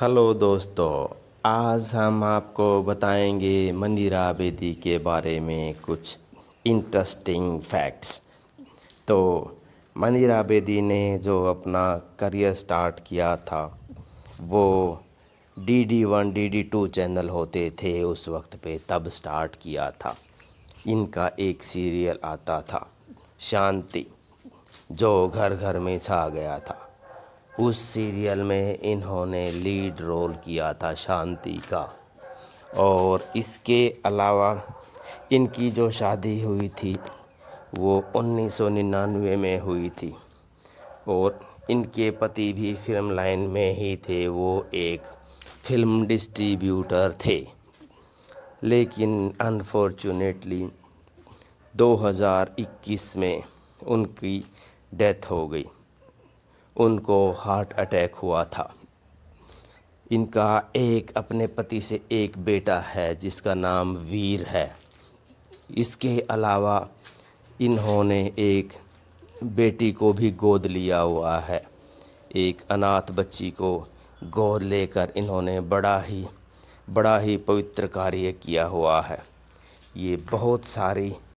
hello दोस्तों आज हम आपको बताएंगे मंदिरा बेदी के बारे में कुछ इंटरेस्टिंग फैक्ट्स तो मंदिरा बेदी ने जो अपना करियर स्टार्ट किया था वो D D one D D two channel होते थे उस वक्त पे तब स्टार्ट किया था इनका एक सीरियल आता था शांति जो घर घर में छा गया था उस सीरियल में इन्होंने लीड रोल किया था शांति का और इसके अलावा इनकी जो शादी हुई थी वो 1999 में हुई थी और इनके पति भी फिल्म लाइन में ही थे वो एक फिल्म डिस्ट्रीब्यूटर थे लेकिन अनफॉर्चुनेटली 2021 में उनकी डेथ हो गई उनको हार्ट अटैक हुआ था इनका एक अपने पति से एक बेटा है जिसका नाम वीर है इसके अलावा इन्होंने एक बेटी को भी गोद लिया हुआ है एक अनाथ बच्ची को गोद लेकर इन्होंने बड़ा ही बड़ा ही पवित्र कार्य किया हुआ है ये बहुत सारी